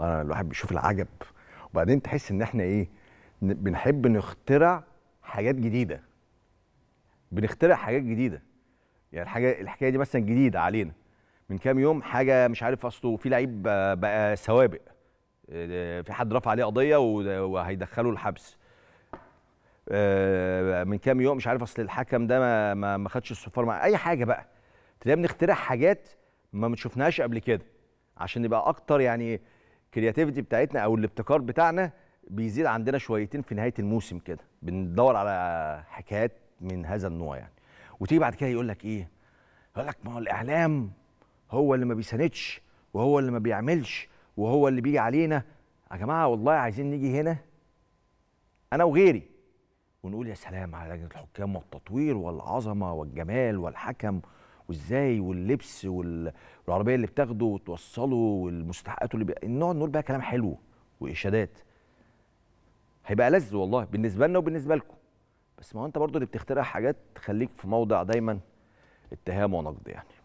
الواحد بيشوف العجب وبعدين تحس ان احنا ايه بنحب نخترع حاجات جديده بنخترع حاجات جديده يعني الحاجه الحكايه دي مثلا جديده علينا من كام يوم حاجه مش عارف اصله في لعيب بقى سوابق آه، في حد رفع عليه قضيه وهيدخله الحبس آه، من كام يوم مش عارف اصل الحكم ده ما ما, خدش الصفار مع اي حاجه بقى تلاقينا بنخترع حاجات ما شفناهاش قبل كده عشان نبقى اكتر يعني الكرياتيفيتي بتاعتنا او الابتكار بتاعنا بيزيد عندنا شويتين في نهايه الموسم كده بندور على حكايات من هذا النوع يعني وتيجي بعد كده يقول لك ايه يقول لك ما هو الاعلام هو اللي ما بيساندش وهو اللي ما بيعملش وهو اللي بيجي علينا يا جماعه والله عايزين نيجي هنا انا وغيري ونقول يا سلام على لجنه الحكام والتطوير والعظمه والجمال والحكم وازاي واللبس وال... والعربيه اللي بتاخده وتوصله والمستحقات اللي بي... نقعد نقول بقى كلام حلو واشادات هيبقى لذ والله بالنسبه لنا وبالنسبه لكم بس ما هو انت برضو اللي بتخترع حاجات تخليك في موضع دايما اتهام ونقد يعني